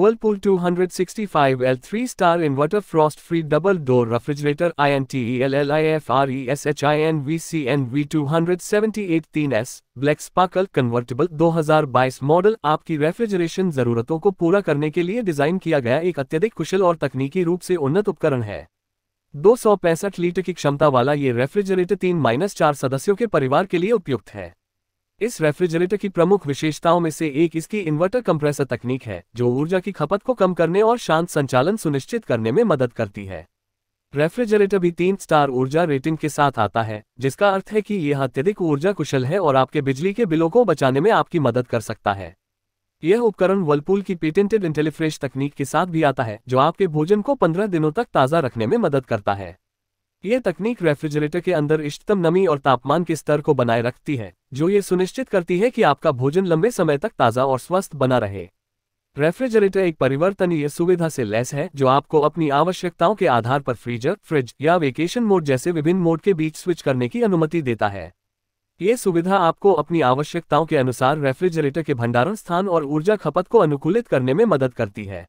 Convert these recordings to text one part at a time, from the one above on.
Whirlpool 265L 3-star inverter frost-free double-door refrigerator INTELLIFRESHINVCNV278 e e 3S Black Sparkle Convertible 2022 model आपकी refrigeration जरूरतों को पूरा करने के लिए डिजाइन किया गया एक अत्यधिक कुशल और तकनीकी रूप से उन्नत उपकरण है दो लीटर की क्षमता वाला ये रेफ्रिजरेटर तीन माइनस चार सदस्यों के परिवार के लिए उपयुक्त है इस रेफ्रिजरेटर की प्रमुख विशेषताओं में से एक इसकी इन्वर्टर कंप्रेसर तकनीक है जो ऊर्जा की खपत को कम करने और शांत संचालन सुनिश्चित करने में मदद करती है रेफ्रिजरेटर भी तीन स्टार ऊर्जा रेटिंग के साथ आता है जिसका अर्थ है कि यह अत्यधिक ऊर्जा कुशल है और आपके बिजली के बिलों को बचाने में आपकी मदद कर सकता है यह उपकरण वर्लपूल की पेटेंटेड इंटेलीफ्रेश तकनीक के साथ भी आता है जो आपके भोजन को 15 दिनों तक ताज़ा रखने में मदद करता है यह तकनीक रेफ्रिजरेटर के अंदर इष्टतम नमी और तापमान के स्तर को बनाए रखती है जो ये सुनिश्चित करती है कि आपका भोजन लंबे समय तक ताज़ा और स्वस्थ बना रहे रेफ्रिजरेटर एक परिवर्तनीय सुविधा से लैस है जो आपको अपनी आवश्यकताओं के आधार पर फ्रीजर फ्रिज या वेकेशन मोड जैसे विभिन्न मोड के बीच स्विच करने की अनुमति देता है ये सुविधा आपको अपनी आवश्यकताओं के अनुसार रेफ्रिजरेटर के भंडारण स्थान और ऊर्जा खपत को अनुकूलित करने में मदद करती है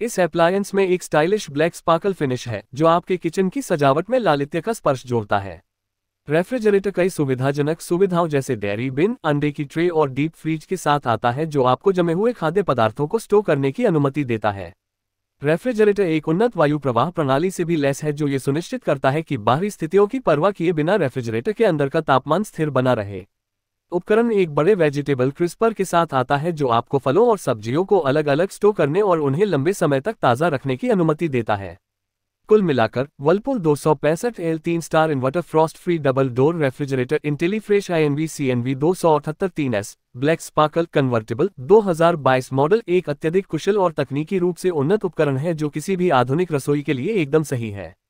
इस अप्लायंस में एक स्टाइलिश ब्लैक स्पार्कल फिनिश है जो आपके किचन की सजावट में लालित्य का स्पर्श जोड़ता है रेफ्रिजरेटर कई सुविधाजनक सुविधाओं जैसे डेयरी बिन अंडे की ट्रे और डीप फ्रीज के साथ आता है जो आपको जमे हुए खाद्य पदार्थों को स्टोर करने की अनुमति देता है रेफ्रिजरेटर एक उन्नत वायु प्रवाह प्रणाली से भी लेस है जो ये सुनिश्चित करता है कि बाहरी स्थितियों की परवाह किए बिना रेफ्रिजरेटर के अंदर का तापमान स्थिर बना रहे उपकरण एक बड़े वेजिटेबल क्रिस्पर के साथ आता है जो आपको फलों और सब्जियों को अलग अलग स्टोर करने और उन्हें लंबे समय तक ताज़ा रखने की अनुमति देता है कुल मिलाकर वर्लपुल दो सौ पैंसठ एल तीन star inverter frost free double door refrigerator IntelliFresh I N V C N V दो सौ अठहत्तर तीन एस ब्लैक स्पार्कल कन्वर्टेबल दो हज़ार बाईस मॉडल एक अत्यधिक कुशल और तकनीकी रूप से उन्नत उपकरण है जो किसी भी आधुनिक रसोई के लिए एकदम सही है